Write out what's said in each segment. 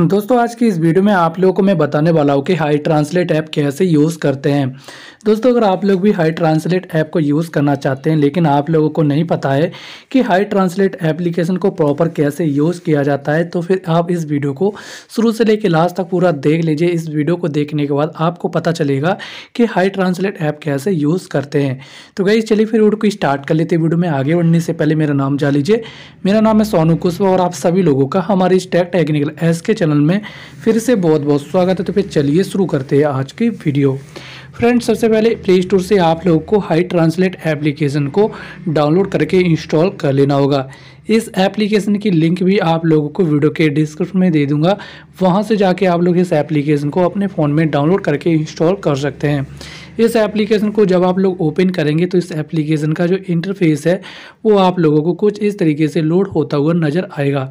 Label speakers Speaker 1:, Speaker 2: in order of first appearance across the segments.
Speaker 1: दोस्तों आज की इस वीडियो में आप लोगों को मैं बताने वाला हूँ कि हाई ट्रांसलेट ऐप कैसे यूज़ करते हैं दोस्तों अगर आप लोग भी हाई ट्रांसलेट ऐप को यूज़ करना चाहते हैं लेकिन आप लोगों को नहीं पता है कि हाई ट्रांसलेट एप्लीकेशन को प्रॉपर कैसे यूज़ किया जाता है तो फिर आप इस वीडियो को शुरू से लेकर लास्ट तक पूरा देख लीजिए इस वीडियो को देखने के बाद आपको पता चलेगा कि हाई ट्रांसलेट ऐप कैसे यूज़ करते हैं तो गई चलिए फिर वीडियो को स्टार्ट कर लेते वीडियो में आगे बढ़ने से पहले मेरा नाम जान लीजिए मेरा नाम है सोनू कुशवा और आप सभी लोगों का हमारे इस टेक्निकल एस चैनल में फिर से बहुत बहुत स्वागत है तो फिर चलिए शुरू करते हैं आज की वीडियो फ्रेंड्स सबसे पहले प्ले स्टोर से आप लोगों को हाई ट्रांसलेट एप्लीकेशन को डाउनलोड करके इंस्टॉल कर लेना होगा इस एप्लीकेशन की लिंक भी आप लोगों को वीडियो के डिस्क्रिप्शन में दे दूंगा वहां से जाके आप लोग इस एप्लीकेशन को अपने फ़ोन में डाउनलोड करके इंस्टॉल कर सकते हैं इस एप्लीकेशन को जब आप लोग ओपन करेंगे तो इस एप्लीकेशन का जो इंटरफेस है वो आप लोगों को कुछ इस तरीके से लोड होता हुआ नज़र आएगा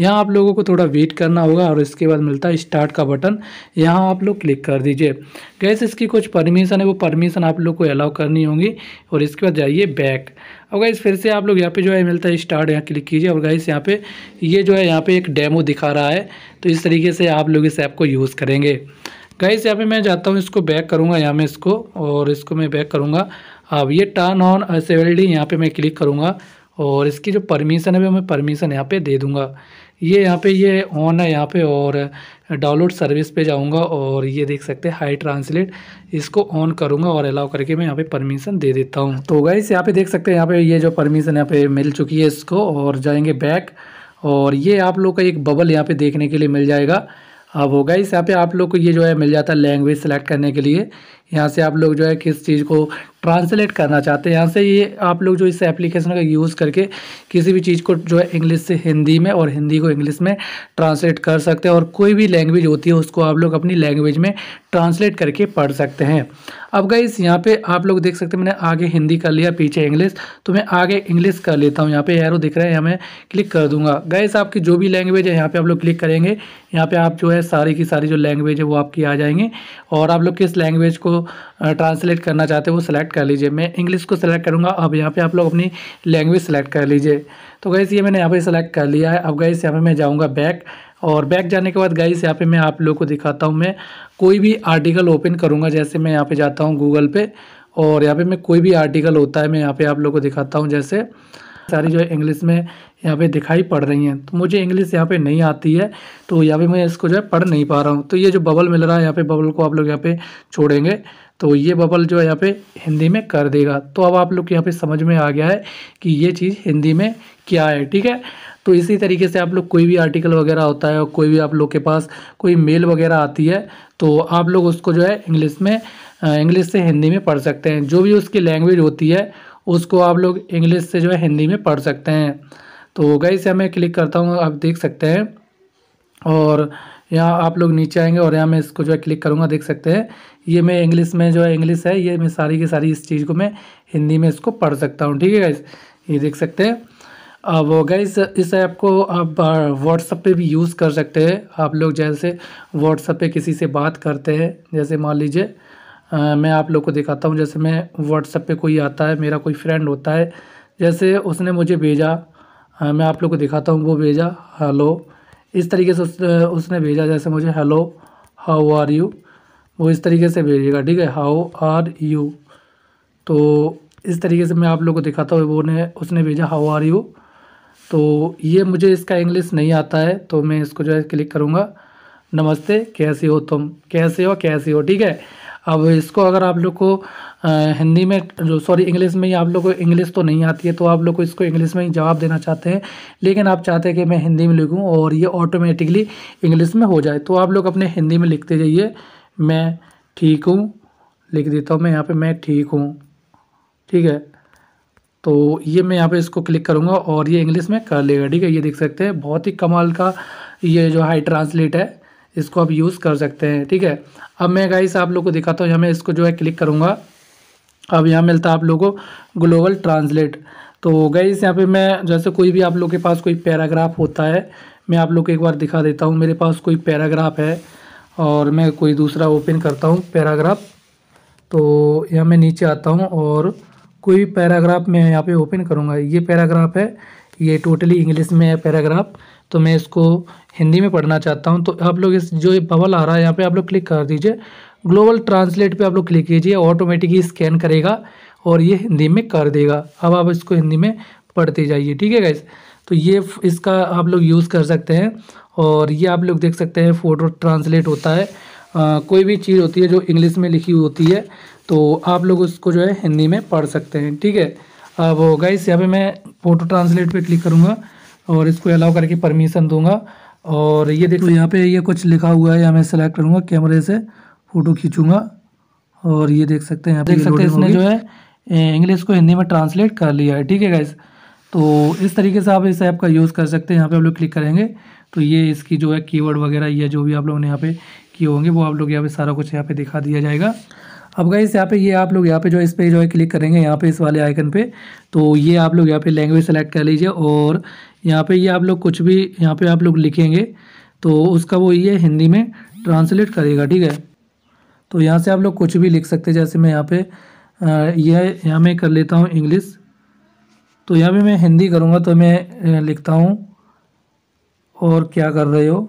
Speaker 1: यहाँ आप लोगों को थोड़ा वेट करना होगा और इसके बाद मिलता है स्टार्ट का बटन यहाँ आप लोग क्लिक कर दीजिए गैस इसकी कुछ परमिशन है वो परमिशन आप लोग को अलाउ करनी होगी और इसके बाद जाइए बैक और गाइस फिर से आप लोग यहाँ पे जो है मिलता है स्टार्ट यहाँ क्लिक कीजिए और गाइस यहाँ पे ये जो है यहाँ पे एक डेमो दिखा रहा है तो इस तरीके से आप लोग इस ऐप को यूज़ करेंगे गाइस यहाँ पे मैं जाता हूँ इसको बैक करूँगा यहाँ मैं इसको और इसको मैं बैक करूँगा अब ये टर्न ऑन असेबिलिटी यहाँ पे मैं क्लिक करूँगा और इसकी जो परमिशन है वो मैं परमिशन यहाँ पे दे दूँगा ये यहाँ पे ये ऑन है यहाँ पे और डाउनलोड सर्विस पे जाऊँगा और ये देख सकते हैं हाई ट्रांसलेट इसको ऑन करूँगा और अलाउ करके मैं यहाँ पे परमिशन दे देता हूँ तो गाइस यहाँ पे देख सकते हैं यहाँ पे ये जो परमिशन यहाँ पे मिल चुकी है इसको और जाएंगे बैक और ये आप लोग का एक बबल यहाँ पे देखने के लिए मिल जाएगा अब होगा इस यहाँ पे आप लोग को ये जो है मिल जाता है लैंग्वेज सेलेक्ट करने के लिए यहाँ से आप लोग जो है किस चीज़ को ट्रांसलेट करना चाहते हैं यहाँ से ये आप लोग जो इस एप्लीकेशन का यूज़ करके किसी भी चीज़ को जो है इंग्लिश से हिंदी में और हिंदी को इंग्लिश में ट्रांसलेट कर सकते हैं और कोई भी लैंग्वेज होती है उसको आप लोग अपनी लैंग्वेज में ट्रांसलेट करके पढ़ सकते हैं अब गई इस यहाँ पर आप लोग देख सकते हैं मैंने आगे हिंदी कर लिया पीछे इंग्लिश तो मैं आगे इंग्लिश कर लेता हूँ यहाँ पे एरो दिख रहा है मैं क्लिक कर दूंगा गाइस आपकी जो भी लैंग्वेज है यहाँ पे आप लोग क्लिक करेंगे यहाँ पे आप जो है सारी की सारी जो लैंग्वेज है वो आपकी आ जाएंगे और आप लोग किस लैंग्वेज को ट्रांसलेट करना चाहते हैं वो सिलेक्ट सेलेक्ट कर लीजिए मैं इंग्लिश को सेलेक्ट करूँगा अब यहाँ पे आप लोग अपनी लैंग्वेज सेलेक्ट कर लीजिए तो गई ये मैंने यहाँ पे सेलेक्ट कर लिया है अब गई यहाँ पे मैं जाऊँगा बैक और बैक जाने के बाद गाइस यहाँ पे मैं आप लोग को दिखाता हूँ मैं कोई भी आर्टिकल ओपन करूँगा जैसे मैं यहाँ पे जाता हूँ गूगल पे और यहाँ पे मैं कोई भी आर्टिकल होता है मैं यहाँ पे आप लोग को दिखाता हूँ जैसे सारी जो है इंग्लिश में यहाँ पे दिखाई पड़ रही हैं तो मुझे इंग्लिश यहाँ पे नहीं आती है तो यहाँ पे मैं इसको जो है पढ़ नहीं पा रहा हूँ तो ये जो बबल मिल रहा है यहाँ पे बबल को आप लोग यहाँ पे छोड़ेंगे तो ये बबल जो है यहाँ पे हिंदी में कर देगा तो अब आप लोग यहाँ पे समझ में आ गया है कि ये चीज़ हिंदी में क्या है ठीक है तो इसी तरीके से आप लोग कोई भी आर्टिकल वगैरह होता है और कोई भी आप लोग के पास कोई मेल वगैरह आती है तो आप लोग उसको जो है इंग्लिश में इंग्लिश से हिंदी में पढ़ सकते हैं जो भी उसकी लैंग्वेज होती है उसको आप लोग इंग्लिश से जो है हिंदी में पढ़ सकते हैं तो गई से मैं क्लिक करता हूँ आप देख सकते हैं और यहाँ आप लोग नीचे आएंगे और यहाँ मैं इसको जो है क्लिक करूँगा देख सकते हैं ये मैं इंग्लिश में जो है इंग्लिश है ये मैं सारी की सारी इस चीज़ को मैं हिंदी में इसको पढ़ सकता हूँ ठीक है गाइस ये देख सकते हैं अब गाइस इस ऐप को आप व्हाट्सअप पे भी यूज़ कर सकते हैं आप लोग जैसे व्हाट्सअप पे किसी से बात करते हैं जैसे मान लीजिए मैं आप लोग को दिखाता हूँ जैसे मैं व्हाट्सअप पर कोई आता है मेरा कोई फ्रेंड होता है जैसे उसने मुझे भेजा मैं आप लोग को दिखाता हूँ वो भेजा हलो इस तरीके से उस, उसने भेजा जैसे मुझे हेलो हाउ आर यू वो इस तरीके से भेजेगा ठीक है हाउ आर यू तो इस तरीके से मैं आप लोग को दिखाता हूँ वो ने उसने भेजा हाउ आर यू तो ये मुझे इसका इंग्लिश नहीं आता है तो मैं इसको जो है क्लिक करूँगा नमस्ते कैसे हो तुम कैसे हो कैसे हो ठीक है अब इसको अगर आप लोग को हिंदी में जो सॉरी इंग्लिश में ही आप लोग को इंग्लिश तो नहीं आती है तो आप लोग को इसको इंग्लिश में ही जवाब देना चाहते हैं लेकिन आप चाहते हैं कि मैं हिंदी में लिखूँ और ये ऑटोमेटिकली इंग्लिश में हो जाए तो आप लोग अपने हिंदी में लिखते जाइए मैं ठीक हूँ लिख देता हूँ मैं यहाँ पर मैं ठीक हूँ ठीक है तो ये मैं यहाँ पे इसको क्लिक करूँगा और ये इंग्लिश में कर लेगा ठीक है ये देख सकते हैं बहुत ही कमाल का ये जो है ट्रांसलेट है इसको आप यूज़ कर सकते हैं ठीक है अब मैं गाइस आप लोग को दिखाता हूँ यहाँ मैं इसको जो है क्लिक करूँगा अब यहाँ मिलता है आप लोगों को ग्लोबल ट्रांसलेट तो गाइस यहाँ पे मैं जैसे कोई भी आप लोग के पास कोई पैराग्राफ होता है मैं आप लोग को एक बार दिखा देता हूँ मेरे पास कोई पैराग्राफ है और मैं कोई दूसरा ओपन करता हूँ पैराग्राफ तो यहाँ मैं नीचे आता हूँ और कोई पैराग्राफ मैं यहाँ पर ओपन करूँगा ये पैराग्राफ है ये टोटली इंग्लिश में है पैराग्राफ तो मैं इसको हिंदी में पढ़ना चाहता हूँ तो आप लोग इस जो बबल आ रहा है यहाँ पर आप लोग क्लिक कर दीजिए ग्लोबल ट्रांसलेट पर आप लोग क्लिक कीजिए ऑटोमेटिकली स्कैन करेगा और ये हिंदी में कर देगा अब आप इसको हिंदी में पढ़ते जाइए ठीक है गाइस तो ये इसका आप लोग यूज़ कर सकते हैं और ये आप लोग देख सकते हैं फ़ोटो ट्रांसलेट होता है आ, कोई भी चीज़ होती है जो इंग्लिश में लिखी होती है तो आप लोग उसको जो है हिंदी में पढ़ सकते हैं ठीक है अब गैस यहाँ पे मैं फ़ोटो ट्रांसलेट पे क्लिक करूँगा और इसको अलाउ करके परमिशन दूंगा और ये देखो यहाँ पे ये कुछ लिखा हुआ है यहाँ मैं सेलेक्ट करूँगा कैमरे से फ़ोटो खींचूँगा और ये देख सकते हैं यहाँ देख सकते हैं इसने जो है इंग्लिश को हिंदी में ट्रांसलेट कर लिया है ठीक है गाइस तो इस तरीके से आप इस ऐप का यूज़ कर सकते हैं यहाँ पे आप लोग क्लिक करेंगे तो ये इसकी जो है कीवर्ड वगैरह या जो भी आप लोगों ने यहाँ पे किए होंगे वो आप लोग यहाँ पे सारा कुछ यहाँ पे दिखा दिया जाएगा अब गाइस यहाँ पे ये आप लोग यहाँ पे जो इस पर जो है क्लिक करेंगे यहाँ पे इस वाले आइकन पे तो ये आप लोग यहाँ पे लैंग्वेज सेलेक्ट कर लीजिए और यहाँ पे ये आप लोग कुछ भी यहाँ पे आप लोग लिखेंगे तो उसका वो ये हिंदी में ट्रांसलेट करेगा ठीक है तो यहाँ से आप लोग कुछ भी लिख सकते हैं जैसे मैं यहाँ पे यह यहाँ मैं कर लेता हूँ इंग्लिश तो यहाँ पे मैं हिंदी करूँगा तो मैं लिखता हूँ और क्या कर रहे हो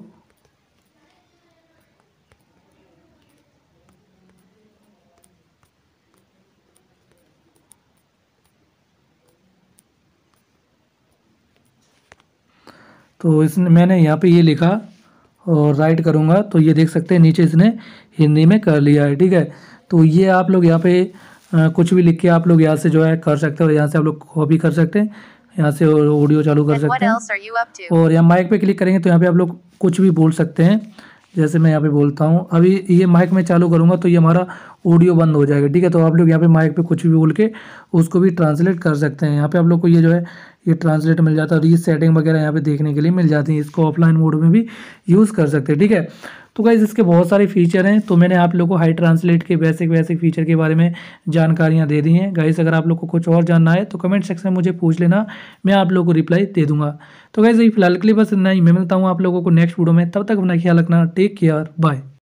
Speaker 1: तो इसने मैंने यहाँ पे ये लिखा और राइट करूँगा तो ये देख सकते हैं नीचे इसने हिंदी में कर लिया है ठीक है तो ये आप लोग यहाँ पे कुछ भी लिख के आप लोग यहाँ से जो है कर सकते हैं और यहाँ से आप लोग कॉपी कर सकते हैं यहाँ से ऑडियो चालू कर सकते हैं और यहाँ माइक पे क्लिक करेंगे तो यहाँ पे आप लोग कुछ भी बोल सकते हैं जैसे मैं यहाँ पे बोलता हूँ अभी ये माइक में चालू करूँगा तो ये हमारा ऑडियो बंद हो जाएगा ठीक है तो आप लोग यहाँ पे माइक पे कुछ भी बोल के उसको भी ट्रांसलेट कर सकते हैं यहाँ पे आप लोग को ये जो है ये ट्रांसलेट मिल जाता है और ये सेटिंग वगैरह यहाँ पे देखने के लिए मिल जाती है इसको ऑफलाइन मोड में भी यूज़ कर सकते हैं ठीक है तो गाइज़ इसके बहुत सारे फीचर हैं तो मैंने आप लोग को हाई ट्रांसलेट के बेसिक बेसिक फीचर के बारे में जानकारियाँ दे दी हैं गाइज़ अगर आप लोग को कुछ और जानना है तो कमेंट सेक्शन में मुझे पूछ लेना मैं आप लोग को रिप्लाई दे दूँगा तो गाइज़ यही फिलहाल के लिए बस इतना ही मैं मिलता हूँ आप लोगों को नेक्स्ट वीडियो में तब तक अपना ख्याल रखना टेक केयर बाय